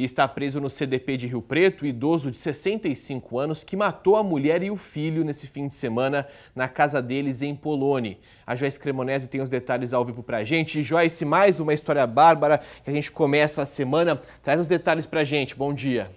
e está preso no CDP de Rio Preto, idoso de 65 anos que matou a mulher e o filho nesse fim de semana na casa deles em Polônia. A Joyce Cremonese tem os detalhes ao vivo pra gente. Joyce, mais uma história bárbara que a gente começa a semana. Traz os detalhes pra gente. Bom dia.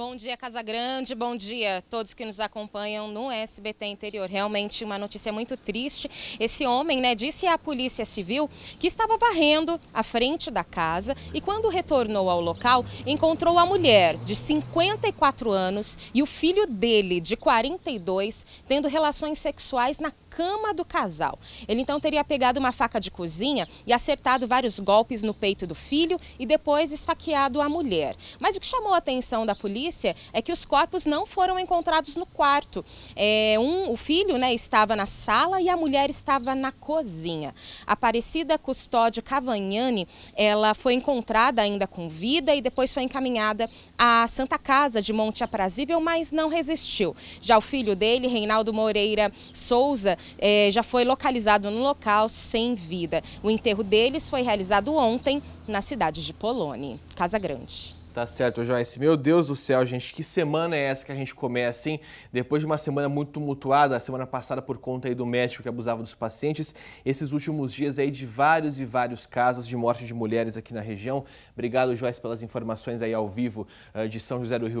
Bom dia, Casa Grande. Bom dia a todos que nos acompanham no SBT Interior. Realmente uma notícia muito triste. Esse homem né, disse à Polícia Civil que estava varrendo a frente da casa e quando retornou ao local, encontrou a mulher de 54 anos e o filho dele, de 42, tendo relações sexuais na cama do casal. Ele então teria pegado uma faca de cozinha e acertado vários golpes no peito do filho e depois esfaqueado a mulher. Mas o que chamou a atenção da polícia é que os corpos não foram encontrados no quarto. É, um, o filho né, estava na sala e a mulher estava na cozinha. Aparecida Custódio Cavagnani, ela foi encontrada ainda com vida e depois foi encaminhada à Santa Casa de Monte Aprazível, mas não resistiu. Já o filho dele, Reinaldo Moreira Souza, é, já foi localizado no local sem vida. O enterro deles foi realizado ontem na cidade de Polônia, Casa Grande. Tá certo, Joyce. Meu Deus do céu, gente, que semana é essa que a gente começa, hein? Depois de uma semana muito tumultuada, a semana passada por conta aí do médico que abusava dos pacientes, esses últimos dias aí de vários e vários casos de morte de mulheres aqui na região. Obrigado, Joyce, pelas informações aí ao vivo eh, de São José do Rio